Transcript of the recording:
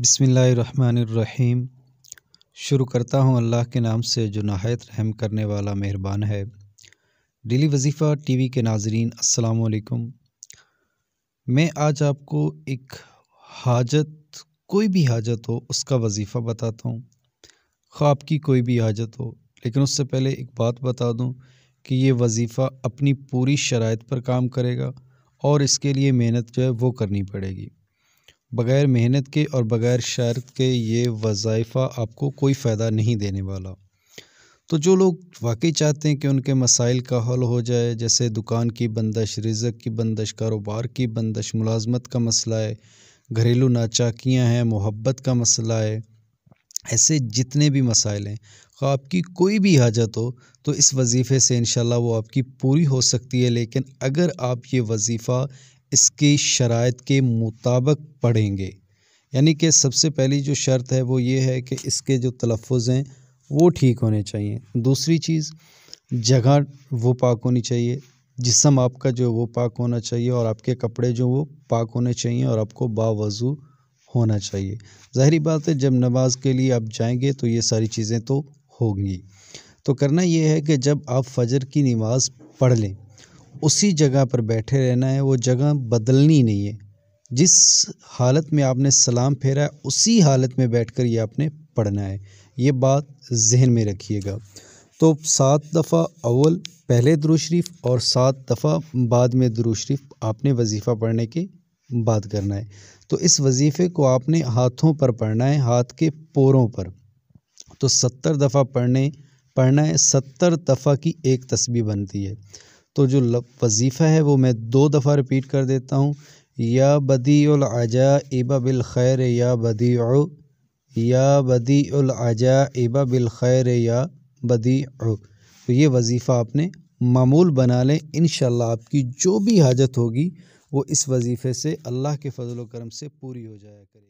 बसमीम शुरू करता हूँ अल्लाह के नाम से जो नहायत रहम करने वाला मेहरबान है डेली वजीफ़ा टीवी के नाजरीन अस्सलाम वालेकुम मैं आज आपको एक हाजत कोई भी हाजत हो उसका वजीफ़ा बताता हूँ ख्वाब की कोई भी हाजत हो लेकिन उससे पहले एक बात बता दूँ कि ये वजीफ़ा अपनी पूरी शराइ पर काम करेगा और इसके लिए मेहनत जो है वो करनी पड़ेगी बग़ैर मेहनत के और बग़ैर शर्त के ये वज़ाइफ़ा आपको कोई फ़ायदा नहीं देने वाला तो जो लोग वाकई चाहते हैं कि उनके मसाइल का हल हो जाए जैसे दुकान की बंदश रिजक की बंदश कारोबार की बंदश मुलाजमत का मसला है घरेलू नाचाकियाँ हैं मोहब्बत का मसला है ऐसे जितने भी मसाइल हैं आपकी कोई भी हाजत हो तो इस वजीफ़े से इन वो आपकी पूरी हो सकती है लेकिन अगर आप ये वजीफ़ा इसकी शराइ के मुताबिक पढ़ेंगे यानी कि सबसे पहली जो शर्त है वो ये है कि इसके जो तलफ़ हैं वो ठीक होने चाहिए दूसरी चीज़ जगह वो पाक होनी चाहिए जिसम आपका जो वो पाक होना चाहिए और आपके कपड़े जो वो पाक होने चाहिए और आपको बावजू होना चाहिए ज़ाहरी बात है जब नमाज के लिए आप जाएंगे तो ये सारी चीज़ें तो होंगी तो करना ये है कि जब आप फजर की नमाज़ पढ़ लें उसी जगह पर बैठे रहना है वो जगह बदलनी नहीं है जिस हालत में आपने सलाम फेरा है उसी हालत में बैठ कर ये आपने पढ़ना है ये बात जहन में रखिएगा तो सात दफ़ा अव्वल पहले दुरुशरीफ और सात दफ़ा बाद में शरीफ आपने वजीफ़ा पढ़ने के बाद करना है तो इस वजीफ़े को आपने हाथों पर पढ़ना है हाथ के पोरों पर तो सत्तर दफ़ा पढ़ने पढ़ना है सत्तर दफ़ा की एक तस्वीर बनती है तो जो वजीफ़ा है वो मैं दो दफ़ा रिपीट कर देता हूँ या बदी अजा इबा बिल खैर या बदी या बदी अजा इबा बिल खैर या बदी तो ये वजीफ़ा आपने मामूल बना लें इन आपकी जो भी हाजत होगी वो इस वजीफ़े से अल्लाह के फजल करम से पूरी हो जाया करेगी